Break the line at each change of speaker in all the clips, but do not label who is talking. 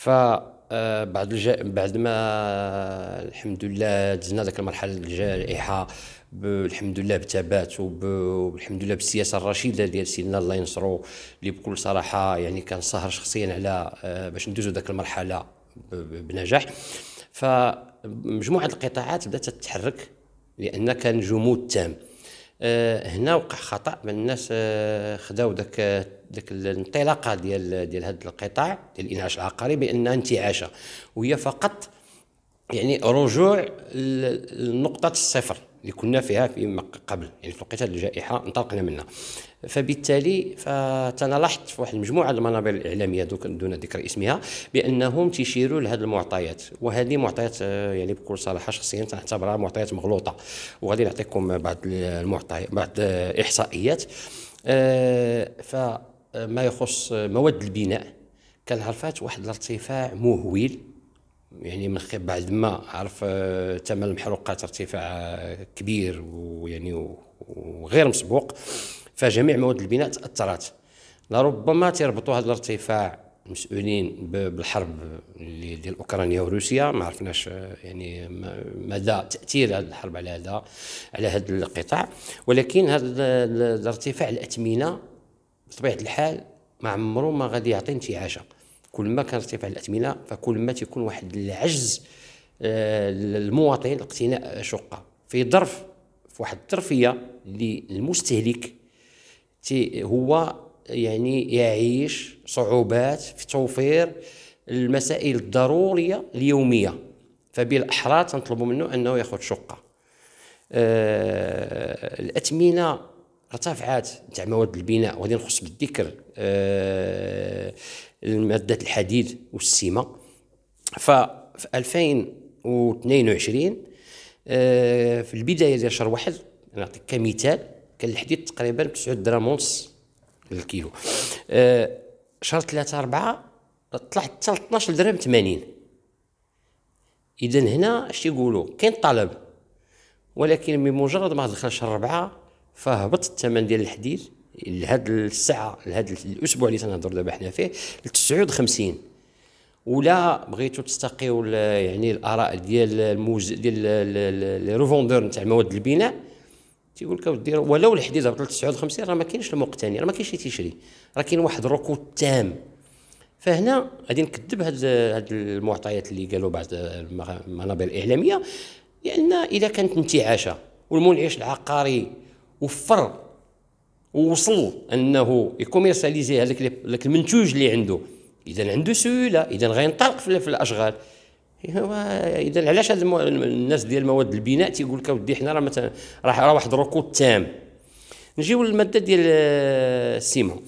ف آه، بعد الج... بعد ما الحمد لله دزنا ذاك المرحله الجائحه ب... الحمد لله بثبات والحمد لله بالسياسه الرشيده ديال سيدنا الله ينصرو اللي بكل صراحه يعني كان كنسهر شخصيا على آه، باش ندوزو ذاك المرحله ب... بنجاح فمجموعه القطاعات بدات تتحرك لان كان جمود تام آه، هنا وقع خطا من الناس آه، خداو داك داك الانطلاقه ديال ديال هذا القطاع ديال الانعاش العقاري بانها انتعاشه وهي فقط يعني رجوع لنقطة الصفر اللي كنا فيها في قبل يعني في وقت الجائحة انطلقنا منها فبالتالي فتنلحت لاحظت في واحد المجموعه المنابر الاعلاميه دون ذكر اسمها بانهم تيشيروا لهذه المعطيات وهذه معطيات آه، يعني بكل صراحه شخصيا تعتبرها معطيات مغلوطه وغادي نعطيكم بعض المعطيات بعض الاحصائيات آه، فما آه، يخص مواد البناء كان عرفات واحد الارتفاع مهول يعني من بعد ما عرف ثمن آه، المحروقات ارتفاع آه، كبير ويعني وغير مسبوق فجميع مواد البناء تاثرت لربما تيربطوا هذا الارتفاع المسؤولين بالحرب ديال اوكرانيا وروسيا ما عرفناش آه، يعني مدى تاثير هذه الحرب على هذا على هذا القطاع ولكن هذا الارتفاع الاثمنه بطبيعه الحال ما عمره ما غادي يعطي انتعاشه كل ما كان ارتفاع الاثمنه فكل ما تيكون واحد العجز للمواطن آه، لاقتناء شقه في ظرف في واحد الظرفيه للمستهلك هو يعني يعيش صعوبات في توفير المسائل الضروريه اليوميه فبالاحرى تنطلبوا منه انه ياخذ شقه آه، الاثمنه ارتفعت تاع مواد البناء وغادي نخص بالذكر آه ماده الحديد والسيمه ففي 2022 في البدايه ديال شهر واحد نعطيك كمثال كان الحديد تقريبا ب 9 دراهم ونص الكيلو آه، شهر 3 4 طلع حتى 12 درهم 80 اذا هنا اش يقولوا كاين طلب ولكن بمجرد ما دخل شهر 4 فهبط الثمن ديال الحديد لهاد الساعه لهاد الاسبوع اللي تنهضر دابا حنا فيه ل 59 ولا بغيتو تستقيو يعني الاراء ديال الموز ديال لي روفوندور نتاع مواد البناء تيقول لك دير ولو الحديد هبط 59 راه ما كاينش المقتني راه ما كاينش اللي تيشري راه كاين واحد الركود تام فهنا غادي نكذب هاد هاد المعطيات اللي قالوا بعض المنابر الاعلاميه لان اذا كانت انتعاشه والمنعش العقاري وفر ووصل انه يكوميرساليزي هذاك المنتوج اللي عنده اذا عنده سيوله اذا غينطلق في الاشغال إيه، اذا علاش هاد المو... الناس ديال مواد البناء تيقول لك اودي حنا راه مثلا راه واحد الركود تام نجيو للماده ديال السيما آه،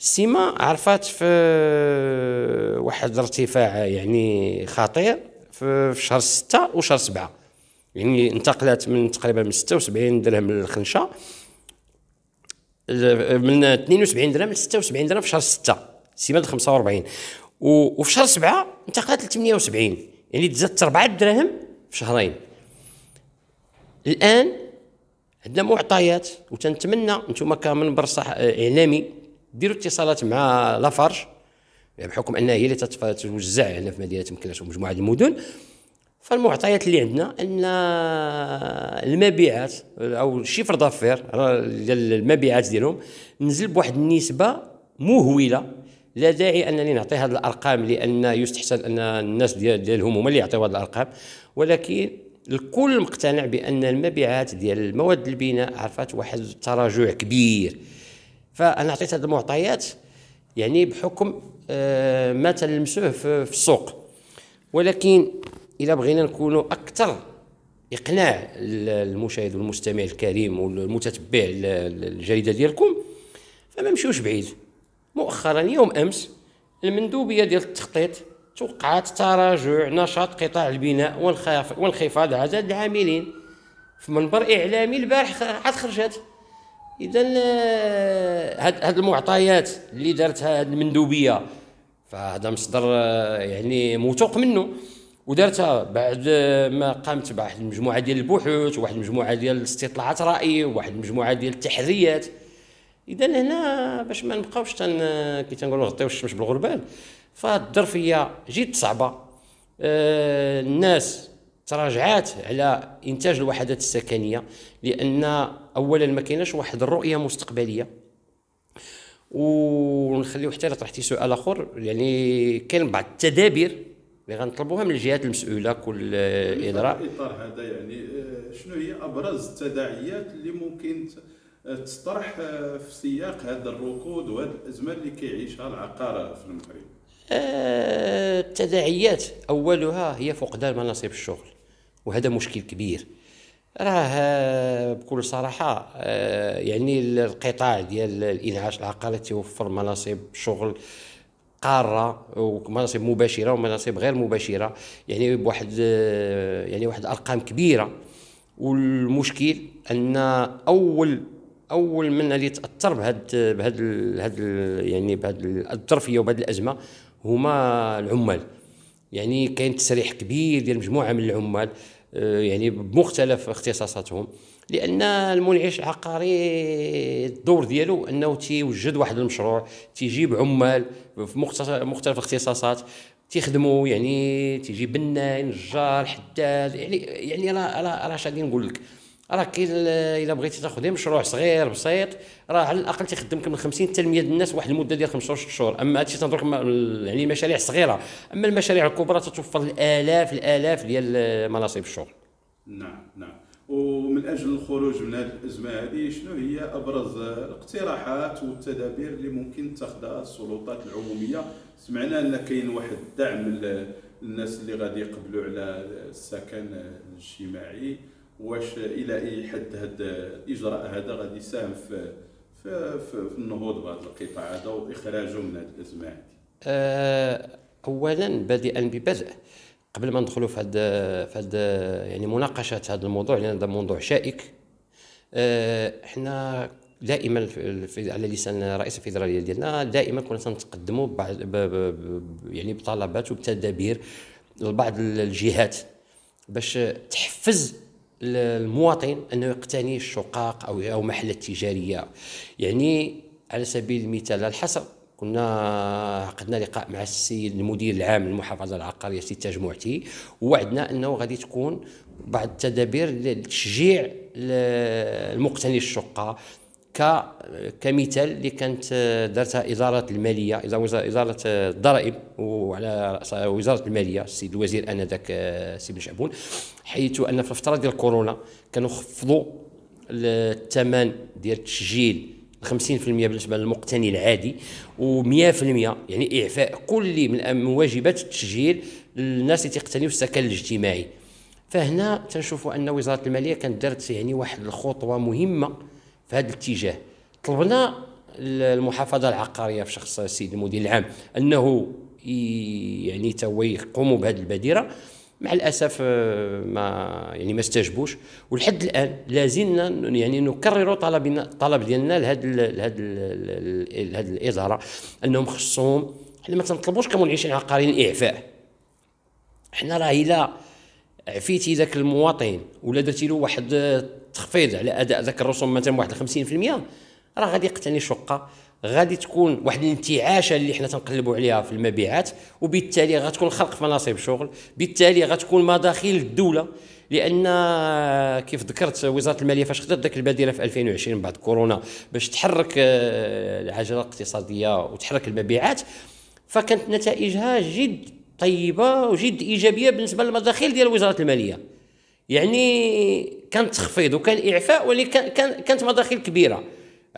السيما عرفات في آه، واحد ارتفاع يعني خطير في شهر ستة وشهر سبعة يعني انتقلت من تقريبا من 76 درهم للخنشه من 72 درهم ل 76 درهم في شهر 6 سيما 45 وفي شهر 7 انتقلت ل 78 يعني تزادت 4 دراهم في شهرين الان عندنا معطيات وتنتمنى انتم كمنبر صح اعلامي ديروا اتصالات مع لافارج يعني بحكم انها هي اللي تتوزع هنا في مدينه مكلاش ومجموعه المدن فالمعطيات اللي عندنا ان المبيعات او الشيفر دافير ديال المبيعات ديالهم نزل بواحد النسبه مهوله لا داعي انني نعطي هذه الارقام لان يستحسن ان الناس ديالهم هما اللي يعطيو هذه الارقام ولكن الكل مقتنع بان المبيعات ديال المواد البناء عرفت واحد التراجع كبير فانا عطيت هذه المعطيات يعني بحكم آه، ما تلمسوه في السوق ولكن الا بغينا نكونوا اكثر اقناع المشاهد والمستمع الكريم والمتتبع الجريده ديالكم فما مشيوش بعيد مؤخرا يوم امس المندوبيه ديال التخطيط توقعات تراجع نشاط قطاع البناء وانخفاض عدد العاملين في منبر اعلامي البارح عاد خرجت اذا آه، هاد هاد المعطيات اللي دارتها هاد المندوبيه فهذا مصدر آه، يعني موثوق منه ودارتها بعد ما قامت بواحد المجموعه ديال البحوث وواحد المجموعه ديال استطلاعات راي وواحد المجموعه ديال التحريات اذا هنا باش ما نبقاوش تن كي تنقولوا نغطيو الشمس بالغربال فالظرفيه جد صعبه آه، الناس تراجعات على انتاج الوحدات السكنيه لان اولا ما كايناش واحد الرؤيه مستقبليه ونخليو حتى طرحتي سؤال اخر يعني كاين بعض التدابير اللي غنطلبوها من الجهات المسؤوله كل آه، اداره في الاطار هذا يعني آه، شنو هي ابرز التداعيات اللي ممكن آه، تطرح في سياق هذا الركود وهذه الازمه اللي كيعيشها العقار في المغرب التداعيات اولها هي فقدان مناصب الشغل وهذا مشكل كبير راه بكل صراحه يعني القطاع ديال الانعاش العقاري تيوفر مناصب شغل قاره ومناصب مباشره ومناصب غير مباشره يعني بواحد يعني واحد الارقام كبيره والمشكل ان اول اول من اللي تاثر بهذا بهذا بهاد يعني بهذا الظرفيه وبهذه الازمه هما العمال يعني كاين تسريح كبير ديال مجموعه من العمال آه، يعني بمختلف اختصاصاتهم لان المنعش العقاري الدور ديالو انه تيوجد واحد المشروع تيجيب عمال في مختلف الاختصاصات تيخدموا يعني تيجي بناي نجار حداد يعني يعني راه راه غادي نقول لك راه كاين الا بغيتي تاخذ مشروع صغير بسيط راه على الاقل تيخدمك من 50 حتى 100 الناس واحد المده ديال 15 شهور اما هادشي تنظرك يعني المشاريع الصغيره اما المشاريع الكبرى تتوفر الالاف الالاف ديال مناصب الشغل نعم نعم ومن اجل الخروج من هذه الازمه هذه شنو هي ابرز الاقتراحات والتدابير اللي ممكن تاخذها السلطات العموميه سمعنا ان كاين واحد الدعم للناس اللي غادي يقبلوا على السكن الاجتماعي واش الى اي حد هذا الاجراء هذا غادي يساهم في في, في النهوض بهذا القطاع هذا واخراجه من هذه الازمه هذه آه، اولا بادئا ببدء قبل ما ندخلوا في هذا في هذا يعني مناقشه هذا الموضوع لان هذا موضوع شائك احنا آه، دائما على لسان رئيس الفيدراليه ديالنا دائما كنا تنتقدموا ببعض يعني بطلبات وبتدابير لبعض الجهات باش تحفز المواطن انه يقتني الشقق او او محلات تجاريه يعني على سبيل المثال الحصر كنا عقدنا لقاء مع السيد المدير العام للمحافظه العقاريه سي تاج معتي ووعدنا انه غادي تكون بعض التدابير لتشجيع المقتني الشقه كمثال اللي كانت دارتها اداره الماليه اداره الضرائب وعلى راسها وزاره الماليه السيد الوزير انذاك السيد آه، بن شعبون حيث ان في الفتره ديال كورونا كانوا خفضوا الثمن ديال التسجيل 50% بالنسبه للمقتني العادي و100% يعني اعفاء كل من واجبات التسجيل للناس اللي تقتنيوا السكن الاجتماعي فهنا تنشوفوا ان وزاره الماليه كانت دارت يعني واحد الخطوه مهمه في هذا الاتجاه طلبنا المحافظه العقاريه في شخص السيد المدير العام انه يعني توا يقوموا بهذه البادره مع الاسف آه، ما يعني ما استجبوش ولحد الان لازلنا يعني نكرر طلبنا الطلب ديالنا لهذا لهذا لهذا الاداره انهم خصهم حنا ما تنطلبوش كمنعشين عقاريين اعفاء حنا راه الا عفيتي ذاك المواطن ولا درتي له واحد التخفيض على اداء ذاك الرسوم مثلا واحد 50% راه غادي يقتني شقه غادي تكون واحد الانتعاشه اللي حنا تنقلبوا عليها في المبيعات وبالتالي غتكون خلق مناصب شغل بالتالي غتكون مداخيل الدوله لان كيف ذكرت وزاره الماليه فاش خدات ذاك البادره في 2020 بعد كورونا باش تحرك آه، العجله الاقتصاديه وتحرك المبيعات فكانت نتائجها جد طيبه وجد ايجابيه بالنسبه للمداخيل ديال وزاره الماليه يعني كان تخفيض وكان اعفاء ولكن كانت مداخيل كبيره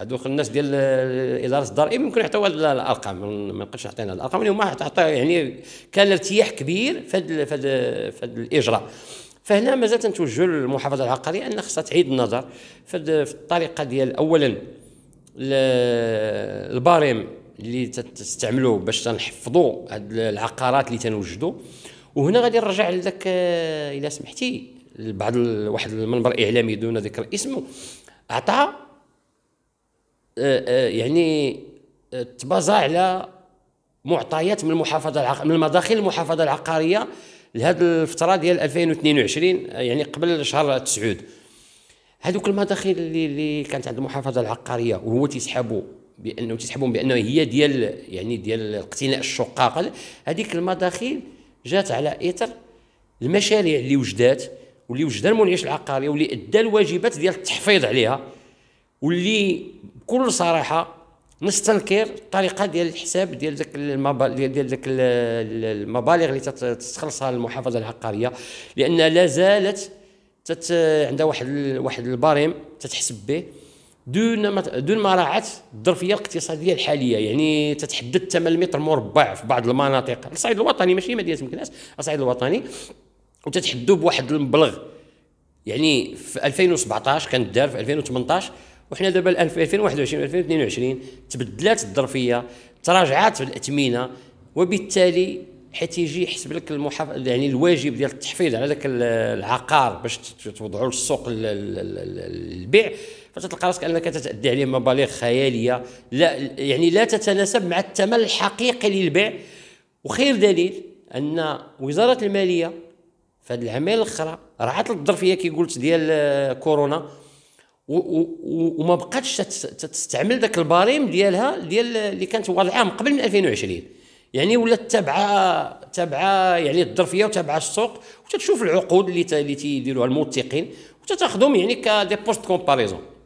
هذوك الناس ديال اداره الدار إيه، ممكن يمكن يعطيو الارقام ما نقدرش نعطينا الارقام اليوم يعني كان ارتياح كبير في هذا في هذا الاجراء فهنا مازال تنتوجه للمحافظه العقاريه ان خصها تعيد النظر في الطريقه ديال اولا الباريم اللي تستعملوا باش تنحفظوا هاد العقارات اللي تنوجدوا وهنا غادي نرجع لذاك إذا سمحتي لبعض واحد المنبر اعلامي دون ذكر اسمه عطى آه، آه، يعني آه، تبازا على معطيات من المحافظه العق... من مداخل المحافظه العقاريه لهذه الفتره ديال 2022 يعني قبل شهر تسعود هذوك المداخل اللي, اللي كانت عند المحافظه العقاريه وهو تيسحبوا بانه تيسحبهم بانه هي ديال يعني ديال اقتناء الشقاق هذيك المداخل جات على اثر المشاريع اللي وجدات واللي وجدها المنعش العقاري واللي ادى الواجبات ديال التحفيظ عليها واللي بكل صراحه نستنكر الطريقه ديال الحساب ديال ذاك المبالغ ديال ذاك المبالغ اللي تستخلصها المحافظه العقاريه لان لا زالت تت عندها واحد واحد البريم تتحسب به دون ما دون ما راعت الظرفيه الاقتصاديه الحاليه يعني تتحدد ثمن المتر مربع في بعض المناطق على الصعيد الوطني ماشي مدينه مكناس على الصعيد الوطني وتتحدوا بواحد المبلغ يعني في 2017 كانت دار في 2018 وحنا دابا 2021 2022 تبدلات الظرفيه تراجعات في الاثمنه وبالتالي حيت يجي يحسب لك المحافظ يعني الواجب ديال التحفيظ على ذاك العقار باش توضعوا للسوق للبيع فتلقى راسك انك تتادي عليه مبالغ خياليه لا يعني لا تتناسب مع الثمن الحقيقي للبيع وخير دليل ان وزاره الماليه في هذه العمل الاخرى رعات الظرفيه كي قلت ديال آه، كورونا وما بقاتش تستعمل ذاك البريم ديالها ديال اللي كانت واضعه من قبل من 2020 يعني ولات تابعه تابعه يعني الظرفيه وتابعه السوق وتتشوف العقود اللي اللي تيديروها الموثقين وتتاخذهم يعني كدي بوست كومباريزون